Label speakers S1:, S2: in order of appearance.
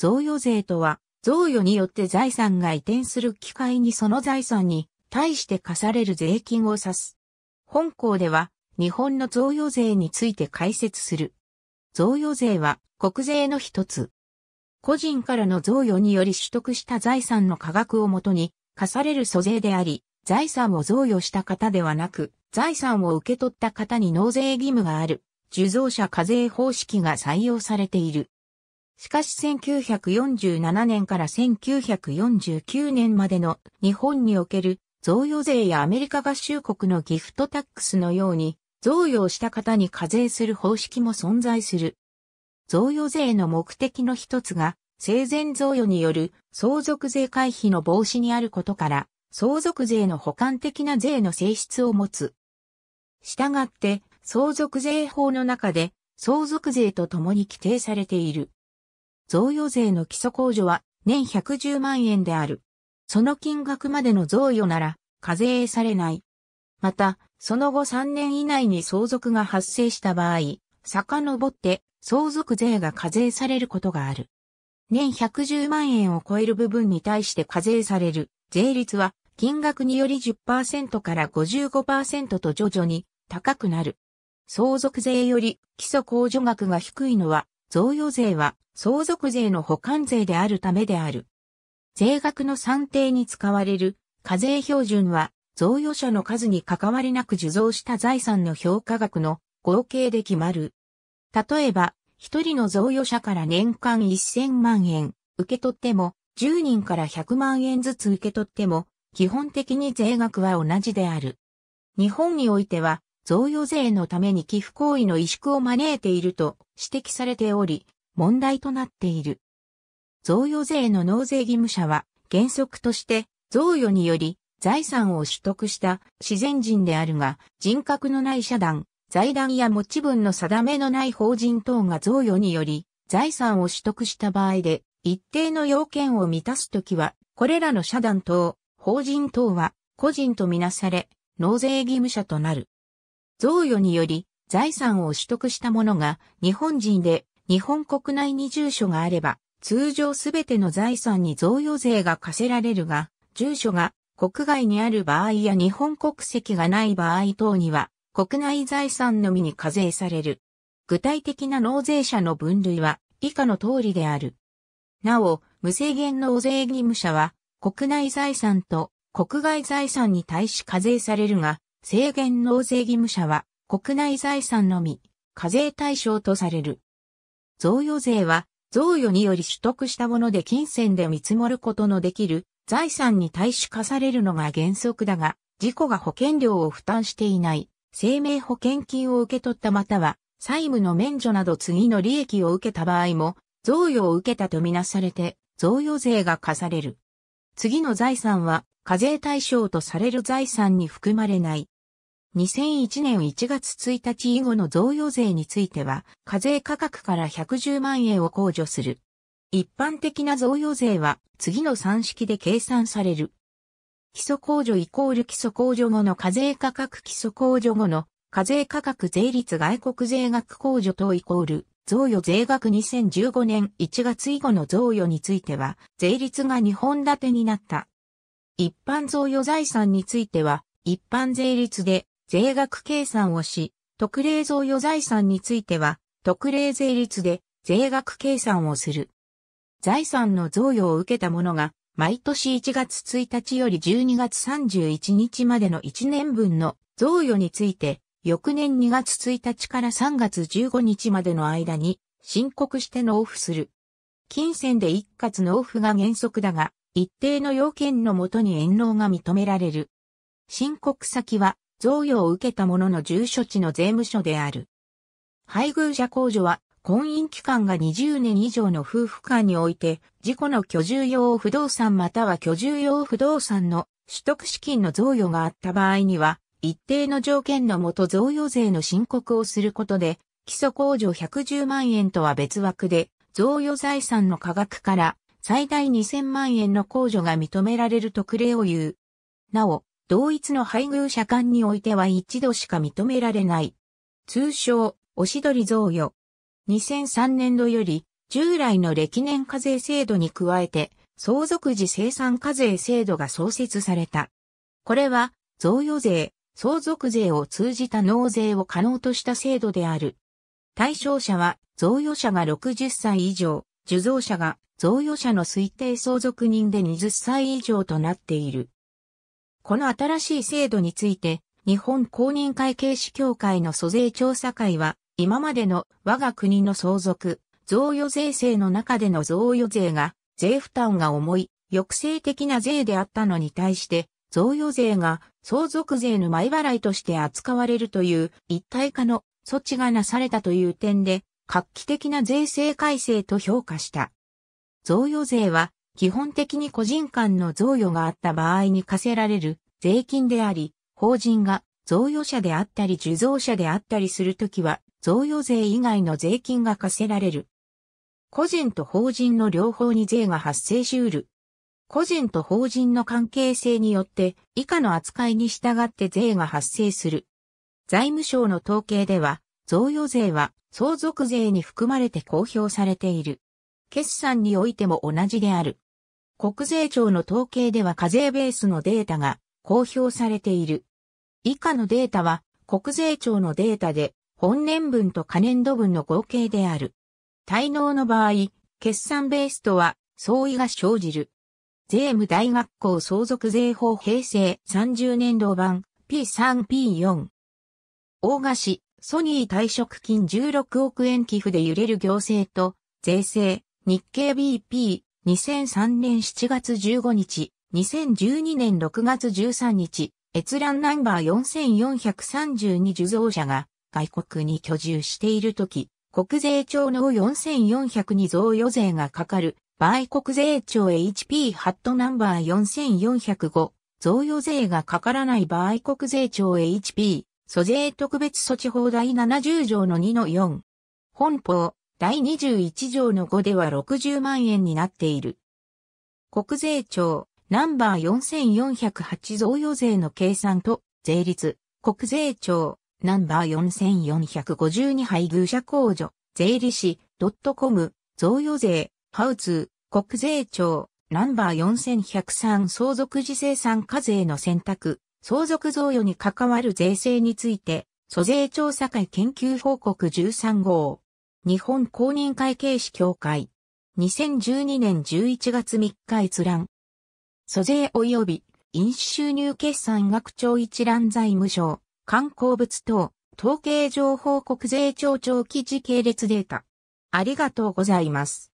S1: 贈与税とは、贈与によって財産が移転する機会にその財産に対して課される税金を指す。本項では、日本の贈与税について解説する。贈与税は国税の一つ。個人からの贈与により取得した財産の価額をもとに課される租税であり、財産を贈与した方ではなく、財産を受け取った方に納税義務がある、受贈者課税方式が採用されている。しかし1947年から1949年までの日本における贈与税やアメリカ合衆国のギフトタックスのように贈与をした方に課税する方式も存在する。贈与税の目的の一つが生前贈与による相続税回避の防止にあることから相続税の補完的な税の性質を持つ。したがって相続税法の中で相続税と共に規定されている。贈与税の基礎控除は年110万円である。その金額までの贈与なら課税されない。また、その後3年以内に相続が発生した場合、遡って相続税が課税されることがある。年110万円を超える部分に対して課税される税率は金額により10%から55%と徐々に高くなる。相続税より基礎控除額が低いのは贈与税は相続税の保管税であるためである。税額の算定に使われる課税標準は贈与者の数に関わりなく受贈した財産の評価額の合計で決まる。例えば、一人の贈与者から年間1000万円受け取っても、10人から100万円ずつ受け取っても、基本的に税額は同じである。日本においては、贈与税のために寄付行為の萎縮を招いていると指摘されており、問題となっている。贈与税の納税義務者は原則として贈与により財産を取得した自然人であるが人格のない社団、財団や持ち分の定めのない法人等が贈与により財産を取得した場合で一定の要件を満たすときはこれらの社団等、法人等は個人とみなされ納税義務者となる。贈与により財産を取得した者が日本人で日本国内に住所があれば通常すべての財産に贈与税が課せられるが、住所が国外にある場合や日本国籍がない場合等には国内財産のみに課税される。具体的な納税者の分類は以下の通りである。なお、無制限納税義務者は国内財産と国外財産に対し課税されるが、制限納税義務者は国内財産のみ課税対象とされる。贈与税は贈与により取得したもので金銭で見積もることのできる財産に対し課されるのが原則だが、事故が保険料を負担していない、生命保険金を受け取ったまたは、債務の免除など次の利益を受けた場合も、贈与を受けたとみなされて、贈与税が課される。次の財産は、課税対象とされる財産に含まれない。2001年1月1日以後の贈与税については、課税価格から110万円を控除する。一般的な贈与税は、次の算式で計算される。基礎控除イコール基礎控除後の課税価格基礎控除後の課税価格税率外国税額控除等イコール贈与税額2015年1月以後の贈与については税率が2本立てになった。一般贈与財産については一般税率で税額計算をし、特例贈与財産については、特例税率で税額計算をする。財産の贈与を受けた者が、毎年1月1日より12月31日までの1年分の贈与について、翌年2月1日から3月15日までの間に申告して納付する。金銭で一括納付が原則だが、一定の要件のもとに延納が認められる。申告先は贈与を受けた者の住所地の税務署である。配偶者控除は、婚姻期間が20年以上の夫婦間において、自己の居住用不動産または居住用不動産の取得資金の贈与があった場合には、一定の条件のもと贈与税の申告をすることで、基礎控除110万円とは別枠で、贈与財産の価額から最大2000万円の控除が認められる特例を言う。なお、同一の配偶者間においては一度しか認められない。通称、おしどり贈与。2003年度より、従来の歴年課税制度に加えて、相続時生産課税制度が創設された。これは、贈与税、相続税を通じた納税を可能とした制度である。対象者は、贈与者が60歳以上、受贈者が贈与者の推定相続人で20歳以上となっている。この新しい制度について、日本公認会計士協会の租税調査会は、今までの我が国の相続、贈与税制の中での贈与税が、税負担が重い、抑制的な税であったのに対して、贈与税が相続税の前払いとして扱われるという一体化の措置がなされたという点で、画期的な税制改正と評価した。贈与税は基本的に個人間の贈与があった場合に課せられる税金であり、法人が贈与者であったり受贈者であったりするときは、贈与税以外の税金が課せられる。個人と法人の両方に税が発生しうる。個人と法人の関係性によって以下の扱いに従って税が発生する。財務省の統計では、贈与税は相続税に含まれて公表されている。決算においても同じである。国税庁の統計では課税ベースのデータが公表されている。以下のデータは国税庁のデータで本年分と可年度分の合計である。滞納の場合、決算ベースとは相違が生じる。税務大学校相続税法平成30年度版 P3P4。大菓子、ソニー退職金16億円寄付で揺れる行政と税制、日経 BP 2003年7月15日、2012年6月13日、閲覧ナンバー4432受贈者が外国に居住しているとき、国税庁の4400に贈与税がかかる場合国税庁 HP ハットナンバー4405、贈与税がかからない場合国税庁 HP、租税特別措置法第70条の2の4。本法、第21条の5では60万円になっている。国税庁、ナンバー4408贈与税の計算と税率、国税庁、ナンバー4452配偶者控除、税理士、ドットコム、贈与税、ハウツー、国税庁、ナンバー4103相続時生産課税の選択、相続贈与に関わる税制について、租税調査会研究報告13号。日本公認会計士協会。2012年11月3日閲覧。租税及び飲酒収入決算学長一覧財務省、観光物等、統計情報国税庁長期時系列データ。ありがとうございます。